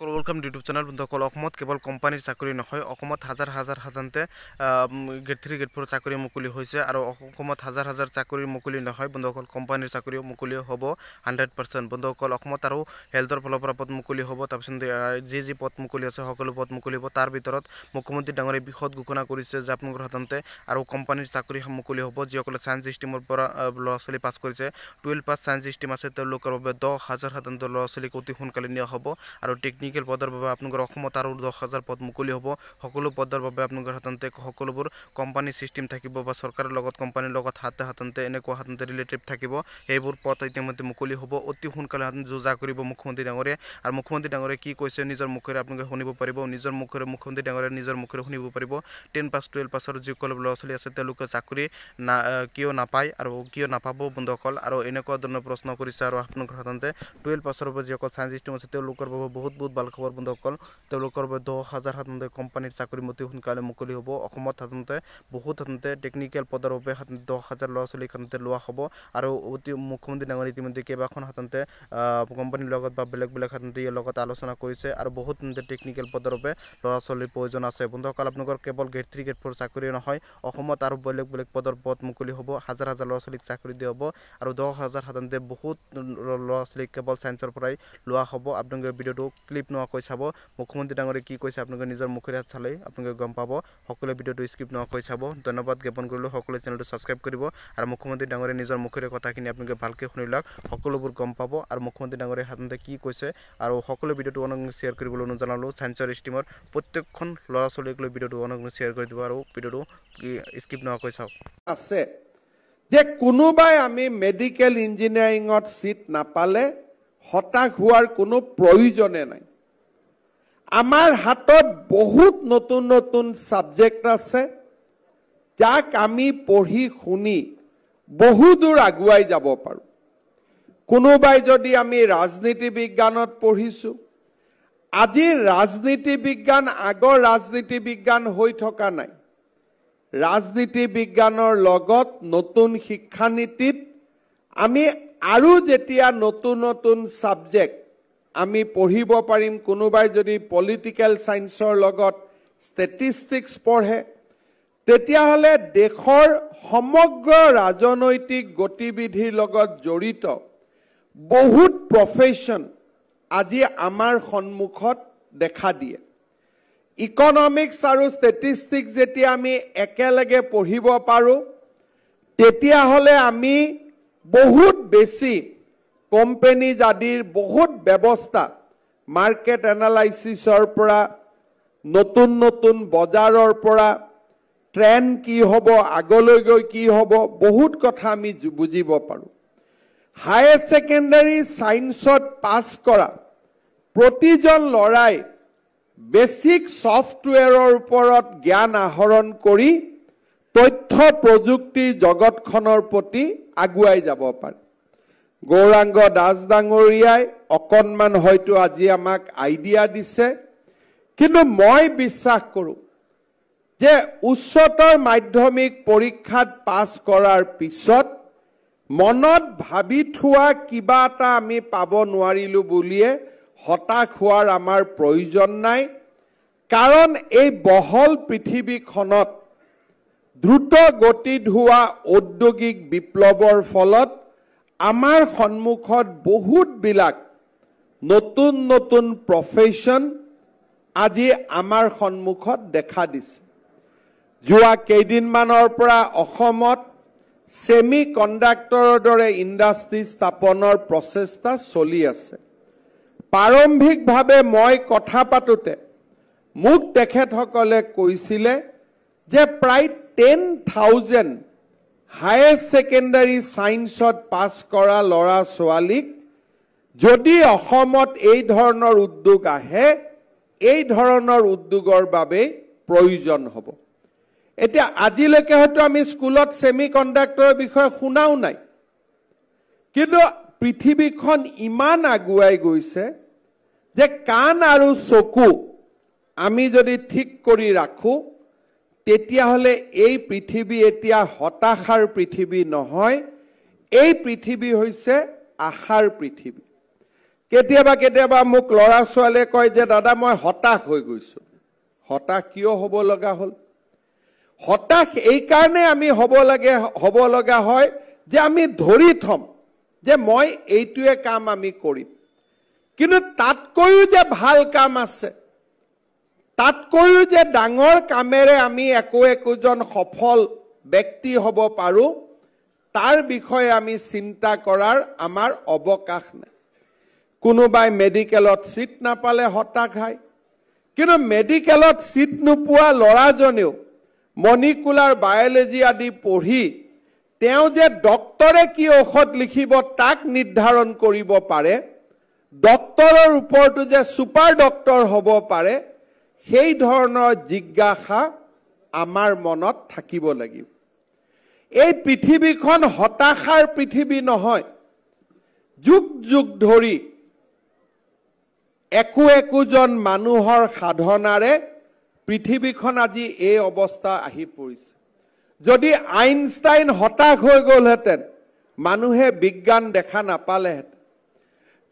সকল welcome YouTube channel বন্ধুসকল অসমত কেৱল কোম্পানীৰ চাকৰি নহয় অসমত হাজাৰ হাজাৰ সাধাৰণতে গেট থ্ৰী গেট ফ'ৰ চাকৰি মুকলি হৈছে আৰু অসমত হাজাৰ হাজাৰ চাকৰি মুকলি নহয় বন্ধুসকল কোম্পানীৰ চাকৰিও মুকলি হ'ব হাণ্ড্ৰেড পাৰ্চেণ্ট বন্ধুসকল অসমত আৰু হেল্থৰ ফালৰ পৰা পদ মুকলি হ'ব তাৰপিছত যি যি পদ মুকলি আছে সকলো পদ মুকলি হ'ব তাৰ ভিতৰত মুখ্যমন্ত্ৰী ডাঙৰে বিষদ ঘোষণা কৰিছে যে আপোনালোকৰ সাধাৰণতে আৰু কোম্পানীৰ চাকৰি মুকলি হ'ব যিসকলে চায়েন্স ষ্টিমৰ পৰা ল'ৰা ছোৱালী পাছ কৰিছে টুৱেল্ভ পাছ চায়েন্স ষ্টিম আছে তেওঁলোকৰ বাবে দহ হাজাৰ সাধাৰণতে ল'ৰা ছোৱালীক অতি সোনকালে নিয়া হ'ব আৰু টেকনিক টেকনিকেল পদৰ বাবে আপোনালোকৰ অসমত আৰু দহ হাজাৰ পদ মুকলি হ'ব সকলো পদৰ বাবে আপোনালোকৰ সাধাৰণতে সকলোবোৰ কোম্পানী ছিষ্টেম থাকিব বা চৰকাৰৰ লগত কোম্পানীৰ লগত হাতে সাধাৰণতে এনেকুৱা সাধাৰণতে ৰিলেটিভ থাকিব সেইবোৰ পদ ইতিমধ্যে মুকলি হ'ব অতি সোনকালে যোজা কৰিব মুখ্যমন্ত্ৰী ডাঙৰীয়া আৰু মুখ্যমন্ত্ৰী ডাঙৰে কি কৈছে নিজৰ মুখেৰে আপোনালোকে শুনিব পাৰিব নিজৰ মুখেৰে মুখ্যমন্ত্ৰী ডাঙৰীয়া নিজৰ মুখেৰে শুনিব পাৰিব টেন পাছ টুৱেলভ পাছৰ যিসকল ল'ৰা ছোৱালী আছে তেওঁলোকে চাকৰি না কিয় নাপায় আৰু কিয় নাপাব বন্ধুসকল আৰু এনেকুৱা ধৰণৰ প্ৰশ্ন কৰিছে আৰু আপোনালোকৰ সাধাৰণতে টুৱেলভ পাছৰ পৰা যিসকল ছায়েঞ্চ ষ্টিম আছে তেওঁলোকৰ বাবে বহুত বহুত ভাল খবৰ বন্ধুসকল তেওঁলোকৰ বাবে দহ হাজাৰ সাধাৰণতে কোম্পানীৰ চাকৰি অতি সোনকালে মুকলি হ'ব অসমত সাধাৰণতে বহুত সাধাৰণতে টেকনিকেল পদৰ বাবে সাধাৰণতে দহ হাজাৰ ল'ৰা ছোৱালীক সাধাৰণতে লোৱা হ'ব আৰু অতি মুখ্যমন্ত্ৰী ডাঙৰীয়ে ইতিমধ্যে কেইবাখন সাধাৰণতে কোম্পানীৰ লগত বা বেলেগ বেলেগ সাধাৰণতে ইয়াৰ লগত আলোচনা কৰিছে আৰু বহুত সাধাৰণতে টেকনিকেল পদৰ বাবে ল'ৰা ছোৱালীৰ প্ৰয়োজন আছে বন্ধুসকল আপোনালোকৰ কেৱল গ্ৰেড থ্ৰী গ্ৰেড ফ'ৰ চাকৰিয়ে নহয় অসমত আৰু বেলেগ বেলেগ পদৰ পদ মুকলি হ'ব হাজাৰ হাজাৰ ল'ৰা ছোৱালীক চাকৰি দিয়া হ'ব আৰু দহ হাজাৰ সাধাৰণতে বহুত ল'ৰা ছোৱালীক কেৱল চায়েন্সৰ পৰাই লোৱা হ'ব আপোনালোকে ভিডিঅ'টো ক্লিপ স্ক্ৰিপ্ট নোহোৱাকৈ চাব মুখ্যমন্ত্ৰী ডাঙৰে কি কৈছে আপোনালোকে নিজৰ মুখেৰে চালে আপোনালোকে গম পাব সকলোৱে ভিডিঅ'টো স্ক্ৰিপ্ট নোহোৱাকৈ চাব ধন্যবাদ জ্ঞাপন কৰিলোঁ সকলোৱে চেনেলটো ছাবস্ক্ৰাইব কৰিব আৰু মুখ্যমন্ত্ৰী ডাঙৰে নিজৰ মুখেৰে কথাখিনি আপোনালোকে ভালকৈ শুনি লওক সকলোবোৰ গম পাব আৰু মুখ্যমন্ত্ৰী ডাঙৰে সাধাৰণতে কি কৈছে আৰু সকলো ভিডিঅ'টো অনুগ্ৰহ শ্বেয়াৰ কৰিবলৈ অনুৰোধ জনালোঁ ষ্টিমৰ প্ৰত্যেকখন ল'ৰা ছোৱালীক লৈ ভিডিঅ'টো অনুগ্ৰহ শ্বেয়াৰ কৰি দিব আৰু ভিডিঅ'টো স্ক্ৰিপ্ট নোহোৱাকৈ চাওক আছে যে কোনোবাই আমি মেডিকেল ইঞ্জিনিয়াৰিঙত ছিট নাপালে হতাশ হোৱাৰ কোনো প্ৰয়োজনে নাই আমাৰ হাতত বহুত নতুন নতুন ছাবজেক্ট আছে যাক আমি পঢ়ি শুনি বহু দূৰ আগুৱাই যাব পাৰোঁ কোনোবাই যদি আমি ৰাজনীতি বিজ্ঞানত পঢ়িছোঁ আজি ৰাজনীতি বিজ্ঞান আগৰ ৰাজনীতি বিজ্ঞান হৈ থকা নাই ৰাজনীতি বিজ্ঞানৰ লগত নতুন শিক্ষানীতিত আমি আৰু যেতিয়া নতুন নতুন ছাবজেক্ট আমি পঢ়িব পাৰিম কোনোবাই যদি পলিটিকেল চায়েন্সৰ লগত ষ্টেটিষ্টিক্স পঢ়ে তেতিয়াহ'লে দেশৰ সমগ্ৰ ৰাজনৈতিক গতিবিধিৰ লগত জড়িত বহুত প্ৰফেশ্যন আজি আমাৰ সন্মুখত দেখা দিয়ে ইকনমিক্স আৰু ষ্টেটিষ্টিক্স যেতিয়া আমি একেলগে পঢ়িব পাৰোঁ তেতিয়াহ'লে আমি বহুত বেছি কোম্পেনীজ আদিৰ বহুত ব্যৱস্থা মাৰ্কেট এনালাইচিছৰ পৰা নতুন নতুন বজাৰৰ পৰা ট্ৰেণ্ড কি হ'ব আগলৈ গৈ কি হ'ব বহুত কথা আমি বুজিব পাৰোঁ হায়াৰ ছেকেণ্ডেৰী ছায়েন্সত পাছ কৰা প্ৰতিজন ল'ৰাই বেচিক ছফ্টৱেৰৰ ওপৰত জ্ঞান আহৰণ কৰি তথ্য প্ৰযুক্তিৰ জগতখনৰ প্ৰতি আগুৱাই যাব পাৰে গৌৰাংগ দাস ডাঙৰীয়াই অকণমান হয়তো আজি আমাক আইডিয়া দিছে কিন্তু মই বিশ্বাস কৰোঁ যে উচ্চতৰ মাধ্যমিক পৰীক্ষাত পাছ কৰাৰ পিছত মনত ভাবি থোৱা কিবা এটা আমি পাব নোৱাৰিলোঁ বুলিয়ে হতাশ হোৱাৰ আমাৰ প্ৰয়োজন নাই কাৰণ এই বহল পৃথিৱীখনত দ্ৰুত গতিত হোৱা ঔদ্যোগিক বিপ্লৱৰ ফলত আমাৰ সন্মুখত বহুতবিলাক নতুন নতুন প্ৰফেশ্যন আজি আমাৰ সন্মুখত দেখা দিছে যোৱা কেইদিনমানৰ পৰা অসমত ছেমি কণ্ডাক্টৰৰ দৰে ইণ্ডাষ্ট্ৰী স্থাপনৰ প্ৰচেষ্টা চলি আছে প্ৰাৰম্ভিকভাৱে মই কথা পাতোঁতে মোক তেখেতসকলে কৈছিলে যে প্ৰায় টেন থাউজেণ্ড হায়েষ্ট ছেকেণ্ডাৰী ছায়েন্সত পাছ কৰা ল'ৰা ছোৱালীক যদি অসমত এই ধৰণৰ উদ্যোগ আহে এই ধৰণৰ উদ্যোগৰ বাবে প্ৰয়োজন হ'ব এতিয়া আজিলৈকে হয়তো আমি স্কুলত ছেমি কণ্ডাক্টৰৰ বিষয়ে শুনাও নাই কিন্তু পৃথিৱীখন ইমান আগুৱাই গৈছে যে কাণ আৰু চকু আমি যদি ঠিক কৰি ৰাখোঁ তেতিয়াহ'লে এই পৃথিৱী এতিয়া হতাশাৰ পৃথিৱী নহয় এই পৃথিৱী হৈছে আশাৰ পৃথিৱী কেতিয়াবা কেতিয়াবা মোক ল'ৰা ছোৱালীয়ে কয় যে দাদা মই হতাশ হৈ গৈছোঁ হতাশ কিয় হ'ব লগা হ'ল হতাশ এইকাৰণে আমি হ'ব লাগে হ'ব লগা হয় যে আমি ধৰি থ'ম যে মই এইটোৱে কাম আমি কৰিম কিন্তু তাতকৈও যে ভাল কাম আছে তাতকৈও যে ডাঙৰ কামেৰে আমি একো একোজন সফল ব্যক্তি হ'ব পাৰোঁ তাৰ বিষয়ে আমি চিন্তা কৰাৰ আমাৰ অৱকাশ নাই কোনোবাই মেডিকেলত চিট নাপালে হতাশ হয় কিন্তু মেডিকেলত ছিট নোপোৱা ল'ৰাজনেও মনিকুলাৰ বায়'লজি আদি পঢ়ি তেওঁ যে ডক্তৰে কি ঔষধ লিখিব তাক নিৰ্ধাৰণ কৰিব পাৰে ডক্তৰৰ ওপৰতো যে ছুপাৰ ডক্তৰ হ'ব পাৰে সেই ধৰণৰ জিজ্ঞাসা আমাৰ মনত থাকিব লাগিব এই পৃথিৱীখন হতাশাৰ পৃথিৱী নহয় যুগ যুগ ধৰি একো একোজন মানুহৰ সাধনাৰে পৃথিৱীখন আজি এই অৱস্থা আহি পৰিছে যদি আইনষ্টাইন হতাশ হৈ গ'লহেঁতেন মানুহে বিজ্ঞান দেখা নাপালেহেঁতেন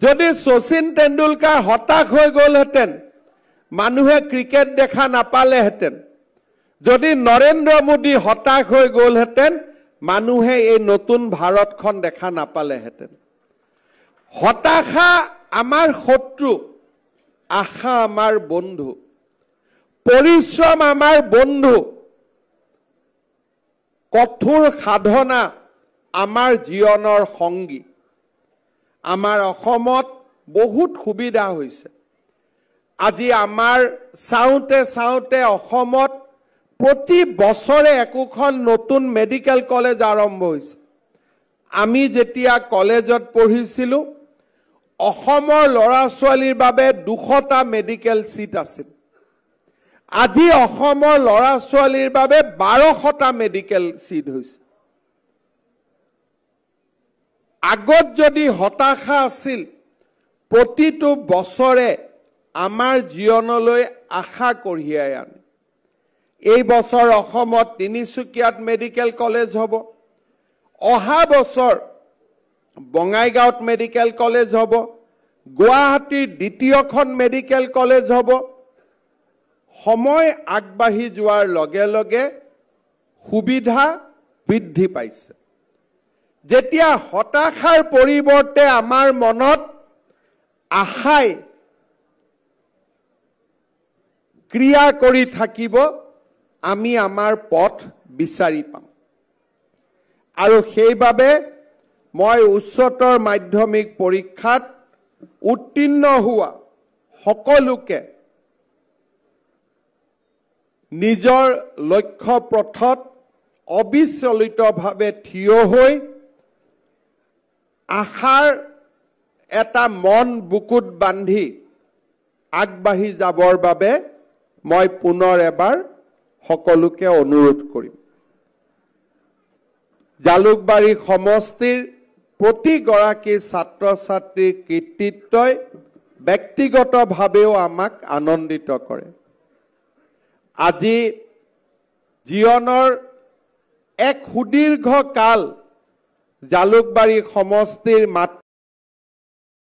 যদি শচীন তেণ্ডুলকাৰ হতাশ হৈ গ'লহেঁতেন মানুহে ক্ৰিকেট দেখা নাপালেহেঁতেন যদি নৰেন্দ্ৰ মোদী হতাশ হৈ গ'লহেঁতেন মানুহে এই নতুন ভাৰতখন দেখা নাপালেহেঁতেন হতাশা আমাৰ শত্ৰু আশা আমাৰ বন্ধু পৰিশ্ৰম আমাৰ বন্ধু কঠোৰ সাধনা আমাৰ জীৱনৰ সংগী আমাৰ অসমত বহুত সুবিধা হৈছে আজি আমাৰ চাওঁতে চাওঁতে অসমত প্ৰতি বছৰে একোখন নতুন মেডিকেল কলেজ আৰম্ভ হৈছে আমি যেতিয়া কলেজত পঢ়িছিলোঁ অসমৰ ল'ৰা ছোৱালীৰ বাবে দুশটা মেডিকেল ছিট আছিল আজি অসমৰ ল'ৰা ছোৱালীৰ বাবে বাৰশটা মেডিকেল ছিট হৈছে আগত যদি হতাশা আছিল প্ৰতিটো বছৰে আমাৰ জীৱনলৈ আশা কঢ়িয়াই আন এই বছৰ অসমত তিনিচুকীয়াত মেডিকেল কলেজ হ'ব অহা বছৰ বঙাইগাঁৱত মেডিকেল কলেজ হ'ব গুৱাহাটীৰ দ্বিতীয়খন মেডিকেল কলেজ হ'ব সময় আগবাঢ়ি যোৱাৰ লগে লগে সুবিধা বৃদ্ধি পাইছে যেতিয়া হতাশাৰ পৰিৱৰ্তে আমাৰ মনত আশাই ক্ৰিয়া কৰি থাকিব আমি আমাৰ পথ বিচাৰি পাম আৰু সেইবাবে মই উচ্চতৰ মাধ্যমিক পৰীক্ষাত উত্তীৰ্ণ হোৱা সকলোকে নিজৰ লক্ষ্য পথত অবিচলিতভাৱে থিয় হৈ আশাৰ এটা মন বুকুত বান্ধি আগবাঢ়ি যাবৰ বাবে মই পুনৰ এবাৰ সকলোকে অনুৰোধ কৰিম জালুকবাৰী সমষ্টিৰ প্ৰতিগৰাকী ছাত্ৰ ছাত্ৰীৰ কৃতিত্বই ব্যক্তিগতভাৱেও আমাক আনন্দিত কৰে আজি জীৱনৰ এক সুদীৰ্ঘ কাল জালুকবাৰী সমষ্টিৰ মাতৃ